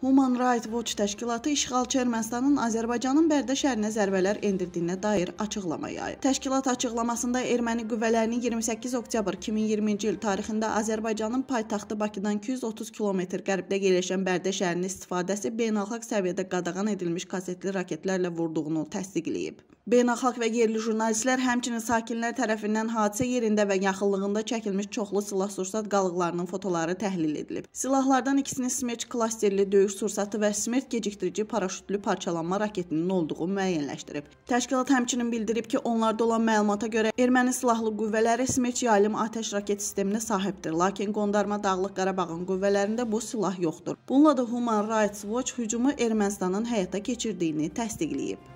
Human Rights Watch təşkilatı işğalçı Ermənistanın Azərbaycanın Bərdə şəhərinə zərbələr endirdiyinə dair açıqlama yayıb. Təşkilat açıqlamasında erməni qüvvələrinin 28 oktyabr 2020-ci il tarixində Azərbaycanın paytaxtı Bakıdan 230 km qərbdə yerləşən Bərdə şəhərinin istifadəsi beynəlxalq səviyyədə qadağan edilmiş kasetli raketlərlə vurduğunu təsdiqləyib. Beynəlxalq və yerli jurnalistlər həmçinin sakinlər tərəfindən hadisə yerində və yaxınlığında çəkilmiş çoxlu silah-sursat qalıqlarının fotoları təhlil edilib. Silahlardan ikisinin smerç klasterli döyüş sursatı və smerç gecikdirici paraşütlü parçalanma raketinin olduğu müəyyənləşdirib. Təşkilat həmçinin bildirib ki, onlarda olan məlumata görə erməni silahlı qüvvələri smerç yaylım atəş raket sisteminə sahibdir, lakin Qondarma Dağlıq Qarabağın qüvvələrində bu silah yoxdur. Bununla da Human Rights Watch hücumu Ermənistanın həyata keçirdiyini təsdiqləyib.